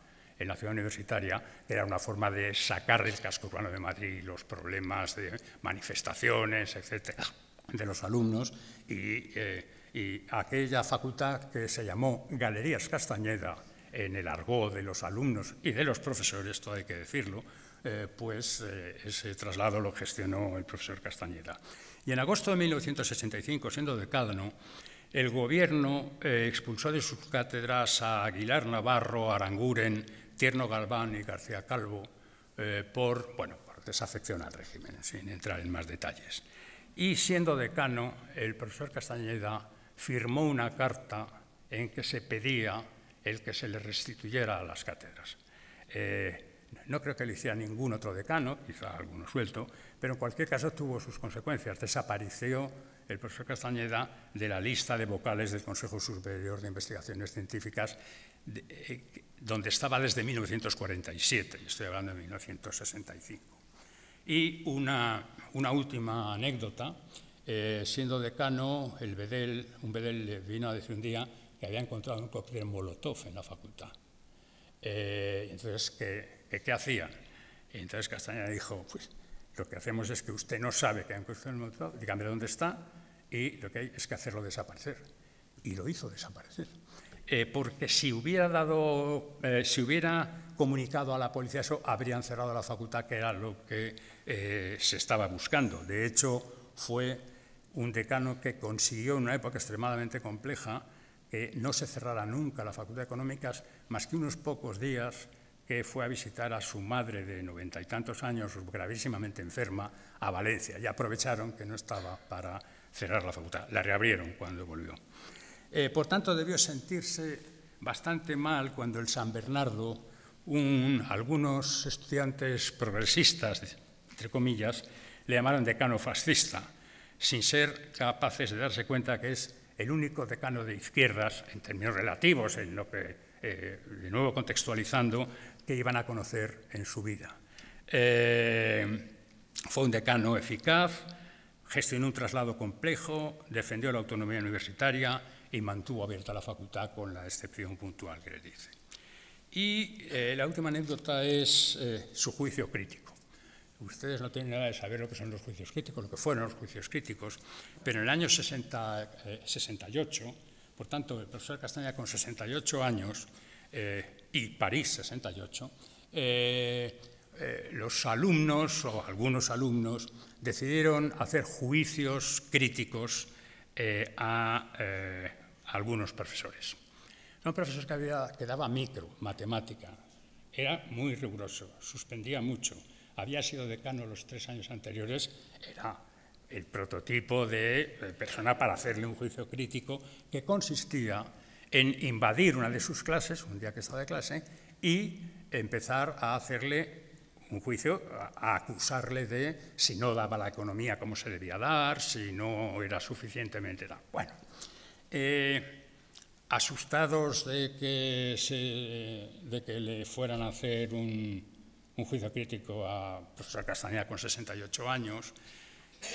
ciudad universitaria, que era una forma de sacar del casco urbano de Madrid los problemas de manifestaciones, etcétera, de los alumnos y eh, aquella facultad que se llamó Galerías Castañeda en el argot de los alumnos y de los profesores, esto hay que decirlo, eh, pues eh, ese traslado lo gestionó el profesor Castañeda. Y en agosto de 1965, siendo decano, el gobierno eh, expulsó de sus cátedras a Aguilar Navarro, Aranguren, Tierno Galván y García Calvo por, bueno, por desafección al régimen, sin entrar en más detalles. Y siendo decano, el profesor Castañeda firmó una carta en que se pedía el que se le restituyera a las cátedras. Eh, no creo que lo hiciera ningún otro decano, quizá alguno suelto, pero en cualquier caso tuvo sus consecuencias. Desapareció el profesor Castañeda de la lista de vocales del Consejo Superior de Investigaciones Científicas, eh, donde estaba desde 1947, estoy hablando de 1965. Y una, última anécdota. Eh, siendo decano, el Bedel, un Bedel vino a decir un día que había encontrado un cóctel Molotov en la facultad. Eh, entonces, ¿qué, hacían? entonces Castañeda dijo, pues lo que hacemos es que usted no sabe que hay un el Molotov, dígame dónde está, y lo que hay es que hacerlo desaparecer. Y lo hizo desaparecer. Eh, porque si hubiera dado, eh, si hubiera comunicado a la policía eso, habrían cerrado la facultad, que era lo que se estaba buscando. De hecho, fue un decano que consiguió en una época extremadamente compleja que no se cerrara nunca la Facultad de Económicas más que unos pocos días que fue a visitar a su madre de noventa y tantos años, gravísimamente enferma, a Valencia. Y aprovecharon que no estaba para cerrar la facultad. La reabrieron cuando volvió. Eh, por tanto, debió sentirse bastante mal cuando el San Bernardo, un, algunos estudiantes progresistas, entre comillas, le llamaron decano fascista, sin ser capaces de darse cuenta que es el único decano de izquierdas, en términos relativos, en lo que, eh, de nuevo contextualizando, que iban a conocer en su vida. Eh, fue un decano eficaz, gestionó un traslado complejo, defendió la autonomía universitaria y mantuvo abierta la facultad con la excepción puntual que le dice. Y eh, la última anécdota es su juicio crítico ustedes no tienen nada de saber lo que son los juicios críticos, lo que fueron los juicios críticos, pero en el año 68, eh, por tanto, el profesor Castaña con 68 años eh, y París 68, eh, los alumnos o algunos alumnos decidieron hacer juicios críticos a algunos profesores. un profesor que, había, que daba micro, matemática, era muy riguroso, suspendía mucho había sido decano los tres años anteriores, era el prototipo de eh, persona para hacerle un juicio crítico que consistía en invadir una de sus clases, un día que estaba de clase, y empezar a hacerle un juicio, a acusarle de si no daba la economía como se debía dar, si no era suficientemente Bueno, eh, asustados de que, de que le fueran a hacer un, un juicio crítico a profesor Castañeda con 68 años.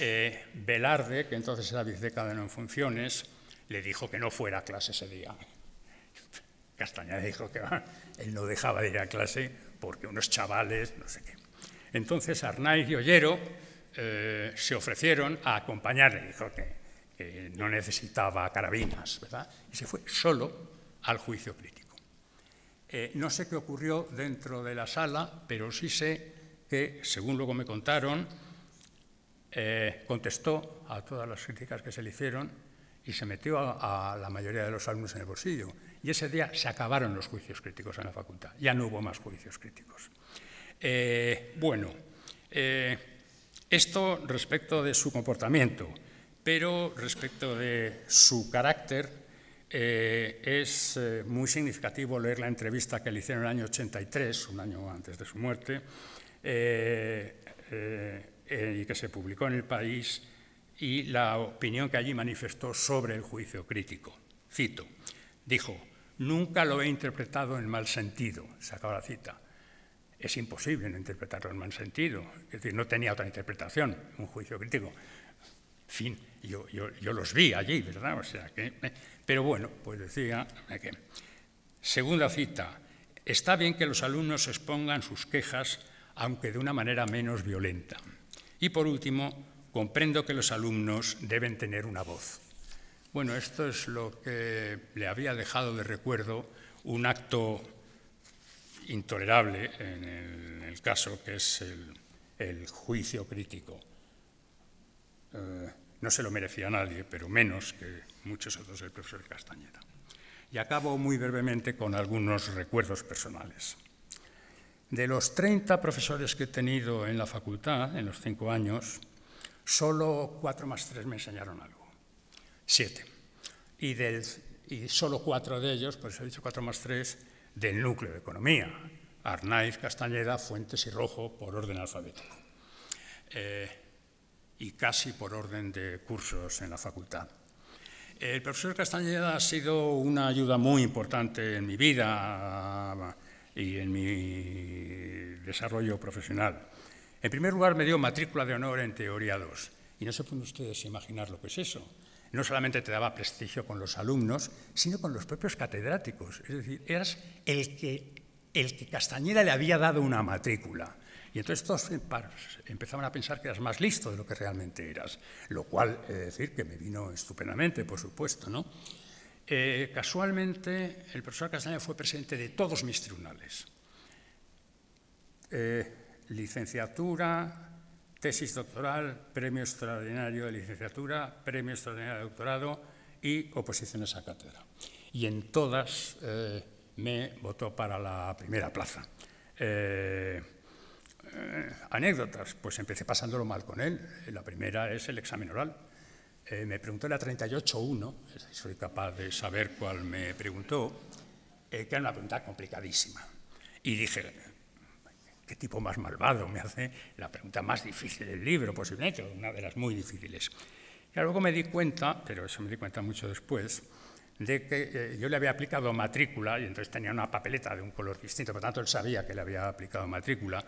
Eh, Velarde, que entonces era no en funciones, le dijo que no fuera a clase ese día. Castañeda dijo que él no dejaba de ir a clase porque unos chavales, no sé qué. Entonces Arnaiz y Ollero eh, se ofrecieron a acompañarle, dijo que no necesitaba carabinas, ¿verdad? Y se fue solo al juicio crítico. Eh, no sé qué ocurrió dentro de la sala, pero sí sé que, según luego me contaron, eh, contestó a todas las críticas que se le hicieron y se metió a, la mayoría de los alumnos en el bolsillo. Y ese día se acabaron los juicios críticos en la facultad, ya no hubo más juicios críticos. Eh, bueno, esto respecto de su comportamiento, pero respecto de su carácter, eh, es eh, muy significativo leer la entrevista que le hicieron en el año 83, un año antes de su muerte, eh, y que se publicó en el país, y la opinión que allí manifestó sobre el juicio crítico. Cito, dijo, nunca lo he interpretado en mal sentido, se acaba la cita. Es imposible no interpretarlo en mal sentido, es decir, no tenía otra interpretación, un juicio crítico. En fin, yo, yo, los vi allí, ¿verdad? O sea que, eh, pero bueno, pues decía eh, Segunda cita. Está bien que los alumnos expongan sus quejas, aunque de una manera menos violenta. Y por último, comprendo que los alumnos deben tener una voz. Bueno, esto es lo que le había dejado de recuerdo un acto intolerable en el, caso que es el juicio crítico. No se lo merecía nadie, pero menos que muchos otros del profesor Castañeda. Y acabo muy brevemente con algunos recuerdos personales. De los 30 profesores que he tenido en la facultad, en los cinco años, solo cuatro más tres me enseñaron algo. Siete. Y, solo cuatro de ellos, por eso he dicho cuatro más tres, del núcleo de economía. Arnaiz, Castañeda, Fuentes y Rojo, por orden alfabético. Eh, y casi por orden de cursos en la facultad. El profesor Castañeda ha sido una ayuda muy importante en mi vida y en mi desarrollo profesional. En primer lugar, me dio matrícula de honor en Teoría 2. Y no se pueden ustedes imaginar lo que es eso. No solamente te daba prestigio con los alumnos, sino con los propios catedráticos. Es decir, eras el que, el que Castañeda le había dado una matrícula. Y entonces todos em, empezaban a pensar que eras más listo de lo que realmente eras, lo cual, eh, es decir, que me vino estupendamente, por supuesto, ¿no? Eh, casualmente, el profesor Castaño fue presente de todos mis tribunales. Eh, licenciatura, tesis doctoral, premio extraordinario de licenciatura, premio extraordinario de doctorado y oposiciones a cátedra. Y en todas me votó para la primera plaza. Eh, anécdotas, pues empecé pasándolo mal con él. La primera es el examen oral. Eh, me preguntó la 38.1, soy capaz de saber cuál me preguntó, eh, que era una pregunta complicadísima. Y dije, ¿qué tipo más malvado me hace la pregunta más difícil del libro? hecho, una de las muy difíciles. Y luego me di cuenta, pero eso me di cuenta mucho después, de que yo le había aplicado matrícula, y entonces tenía una papeleta de un color distinto, por tanto él sabía que le había aplicado matrícula,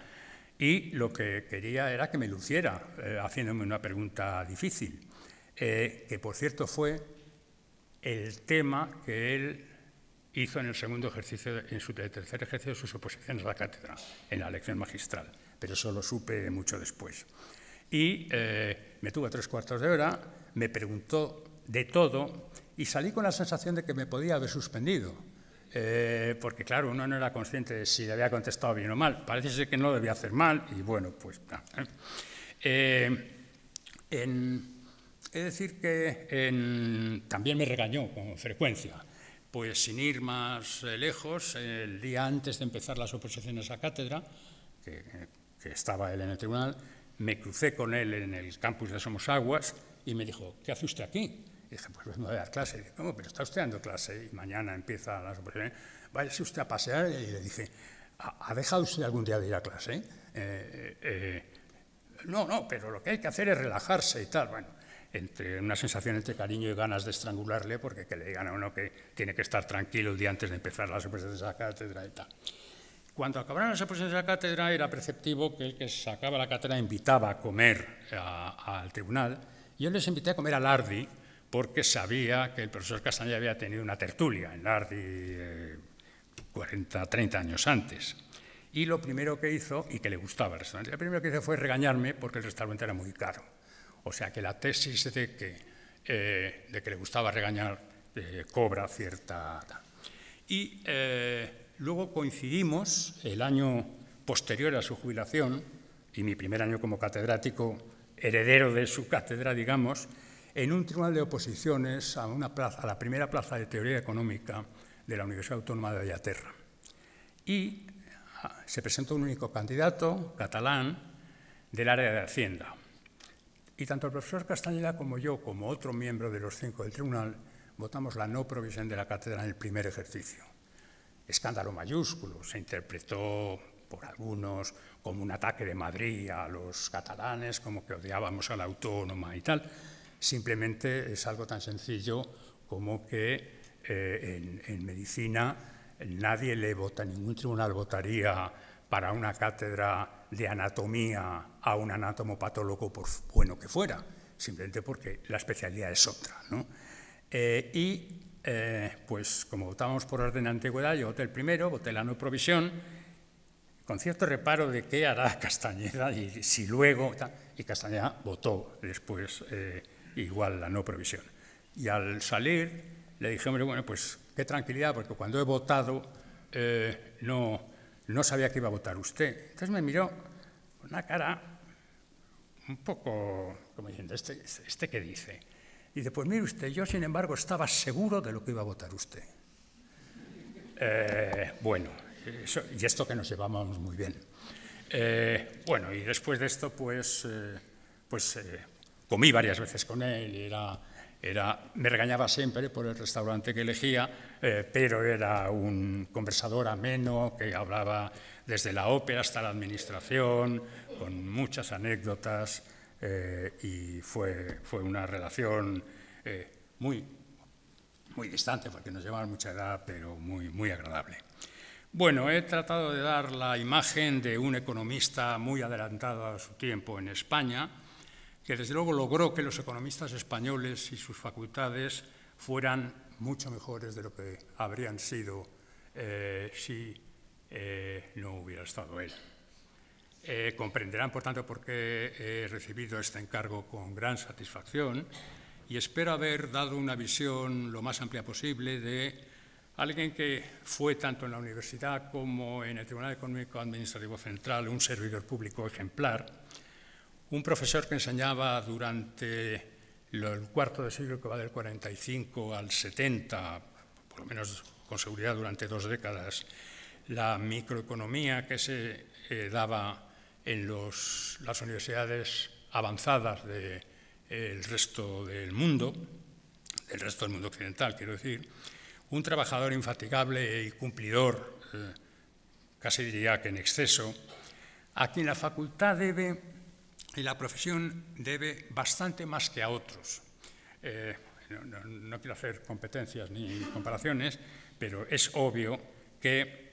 y lo que quería era que me luciera, eh, haciéndome una pregunta difícil, eh, que por cierto fue el tema que él hizo en el segundo ejercicio, en su tercer ejercicio de sus oposiciones a la cátedra, en la elección magistral, pero eso lo supe mucho después. Y eh, me tuvo tres cuartos de hora, me preguntó de todo y salí con la sensación de que me podía haber suspendido, eh, porque claro, uno no era consciente de si le había contestado bien o mal. Parece que no lo debía hacer mal y bueno, pues nada. Eh, es decir que también me regañó con frecuencia. Pues sin ir más eh, lejos, el día antes de empezar las oposiciones a cátedra, que, estaba él en el tribunal, me crucé con él en el campus de Somos Aguas y me dijo, ¿qué hace usted aquí? dije, pues voy a dar clase. dije, ¿cómo? Pero está usted dando clase y mañana empieza la y Váyase usted a pasear. Y le dije, ¿ha dejado usted algún día de ir a clase? Eh, eh, eh, no, no, pero lo que hay que hacer es relajarse y tal. Bueno, entre una sensación entre cariño y ganas de estrangularle, porque que le digan a uno que tiene que estar tranquilo el día antes de empezar la supresión de la cátedra y tal. Cuando acabaron las supresiones de la cátedra, era perceptivo que el que sacaba la cátedra invitaba a comer al tribunal. Yo les invité a comer al ardi, porque sabía que el profesor Castañeda había tenido una tertulia en Ardi 40, 30 años antes. Y lo primero que hizo, y que le gustaba el restaurante, lo primero que hizo fue regañarme porque el restaurante era muy caro. O sea que la tesis de que, eh, de que le gustaba regañar eh, cobra cierta... Y eh, luego coincidimos el año posterior a su jubilación y mi primer año como catedrático, heredero de su cátedra, digamos, en un tribunal de oposiciones a, una plaza, a la primera plaza de teoría económica de la Universidad Autónoma de Ayaterra. Y ah, se presentó un único candidato, catalán, del área de Hacienda. Y tanto el profesor Castañeda como yo, como otro miembro de los cinco del tribunal, votamos la no provisión de la cátedra en el primer ejercicio. Escándalo mayúsculo, se interpretó por algunos como un ataque de Madrid a los catalanes, como que odiábamos a la autónoma y tal. Simplemente es algo tan sencillo como que eh, en, medicina nadie le vota, ningún tribunal votaría para una cátedra de anatomía a un anatomopatólogo, por bueno que fuera, simplemente porque la especialidad es otra. Eh, y eh, pues como votábamos por orden de antigüedad, yo voté el primero, voté la no provisión, con cierto reparo de qué hará Castañeda y si luego... Y Castañeda votó después igual la no provisión. Y al salir le dije, hombre, bueno, pues qué tranquilidad, porque cuando he votado eh, no, no sabía que iba a votar usted. Entonces me miró con una cara un poco, como diciendo, ¿este, este, este qué dice? Dice, pues mire usted, yo sin embargo estaba seguro de lo que iba a votar usted. Eh, bueno, y esto que nos llevábamos muy bien. Eh, bueno, y después de esto, pues, pues comí varias veces con él, me regañaba siempre por el restaurante que elegía, eh, pero era un conversador ameno que hablaba desde la ópera hasta la administración, con muchas anécdotas eh, y fue, una relación eh, muy, muy distante, porque nos llevaban mucha edad, pero muy, muy agradable. Bueno, he tratado de dar la imagen de un economista muy adelantado a su tiempo en España, que desde luego logró que los economistas españoles y sus facultades fueran mucho mejores de lo que habrían sido eh, si eh, no hubiera estado él. Eh, comprenderán, por tanto, por qué he recibido este encargo con gran satisfacción y espero haber dado una visión lo más amplia posible de alguien que fue tanto en la universidad como en el Tribunal Económico Administrativo Central un servidor público ejemplar un profesor que enseñaba durante el cuarto de siglo que va del 45 al 70, por lo menos con seguridad durante dos décadas, la microeconomía que se eh, daba en las universidades avanzadas del eh, resto del mundo, del resto del mundo occidental, quiero decir, un trabajador infatigable y cumplidor, eh, casi diría que en exceso, a quien la facultad debe y la profesión debe bastante más que a otros. Eh, no, quiero hacer competencias ni comparaciones, pero es obvio que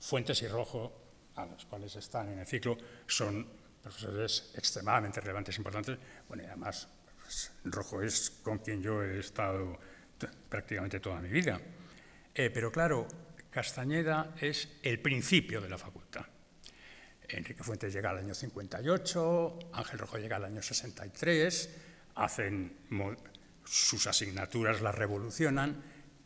Fuentes y Rojo, a los cuales están en el ciclo, son profesores extremadamente relevantes, e importantes. Bueno, y además, pues, Rojo es con quien yo he estado prácticamente toda mi vida. Eh, pero claro, Castañeda es el principio de la facultad. Enrique Fuentes llega al año 58, Ángel Rojo llega al año 63, hacen sus asignaturas, las revolucionan,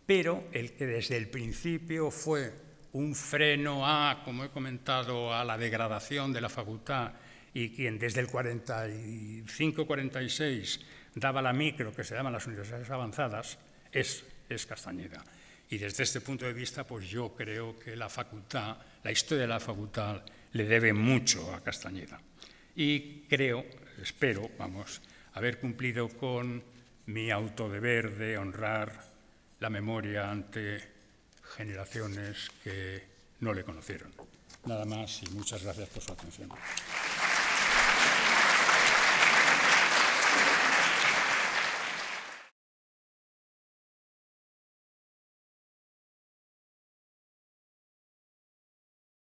pero el que desde el principio fue un freno a, como he comentado, a la degradación de la facultad y quien desde el 45-46 daba la micro que se llaman las universidades avanzadas, es, es Castañeda. Y desde este punto de vista, pues yo creo que la facultad, la historia de la facultad le debe mucho a Castañeda. Y creo, espero, vamos, haber cumplido con mi autodeber de honrar la memoria ante generaciones que no le conocieron. Nada más y muchas gracias por su atención.